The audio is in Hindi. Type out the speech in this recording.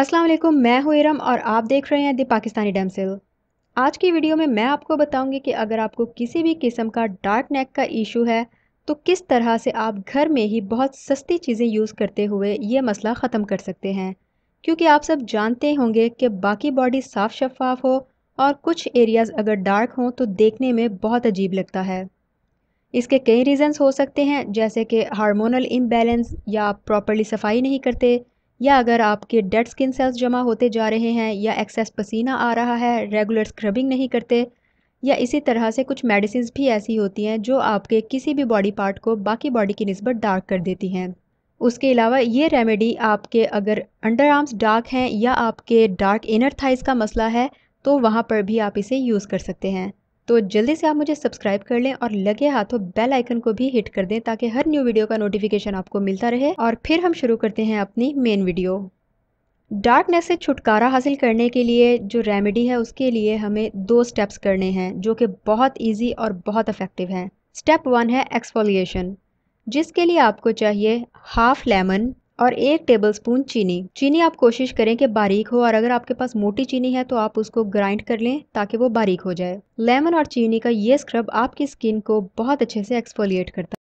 अस्सलाम वालेकुम मैं हूँ इरम और आप देख रहे हैं द पाकिस्तानी डेमसिल आज की वीडियो में मैं आपको बताऊंगी कि अगर आपको किसी भी किस्म का डार्क नेक का इशू है तो किस तरह से आप घर में ही बहुत सस्ती चीज़ें यूज़ करते हुए ये मसला ख़त्म कर सकते हैं क्योंकि आप सब जानते होंगे कि बाकी बॉडी साफ शफाफ हो और कुछ एरियाज़ अगर डार्क हों तो देखने में बहुत अजीब लगता है इसके कई रीज़न्स हो सकते हैं जैसे कि हार्मोनल इम्बेलेंस या प्रॉपरली सफाई नहीं करते या अगर आपके डेड स्किन सेल्स जमा होते जा रहे हैं या एक्सेस पसीना आ रहा है रेगुलर स्क्रबिंग नहीं करते या इसी तरह से कुछ मेडिसिन भी ऐसी होती हैं जो आपके किसी भी बॉडी पार्ट को बाकी बॉडी की नस्बत डार्क कर देती हैं उसके अलावा ये रेमेडी आपके अगर अंडर आर्म्स डार्क हैं या आपके डार्क इनर थाइस का मसला है तो वहाँ पर भी आप इसे यूज़ कर सकते हैं तो जल्दी से आप मुझे सब्सक्राइब कर लें और लगे हाथों बेल आइकन को भी हिट कर दें ताकि हर न्यू वीडियो का नोटिफिकेशन आपको मिलता रहे और फिर हम शुरू करते हैं अपनी मेन वीडियो डार्कनेस से छुटकारा हासिल करने के लिए जो रेमेडी है उसके लिए हमें दो स्टेप्स करने हैं जो कि बहुत ईजी और बहुत इफ़ेक्टिव हैं स्टेप वन है एक्सफोलिएशन जिसके लिए आपको चाहिए हाफ लेमन और एक टेबलस्पून चीनी चीनी आप कोशिश करें कि बारीक हो और अगर आपके पास मोटी चीनी है तो आप उसको ग्राइंड कर लें ताकि वो बारीक हो जाए लेमन और चीनी का ये स्क्रब आपकी स्किन को बहुत अच्छे से एक्सफोलिएट करता है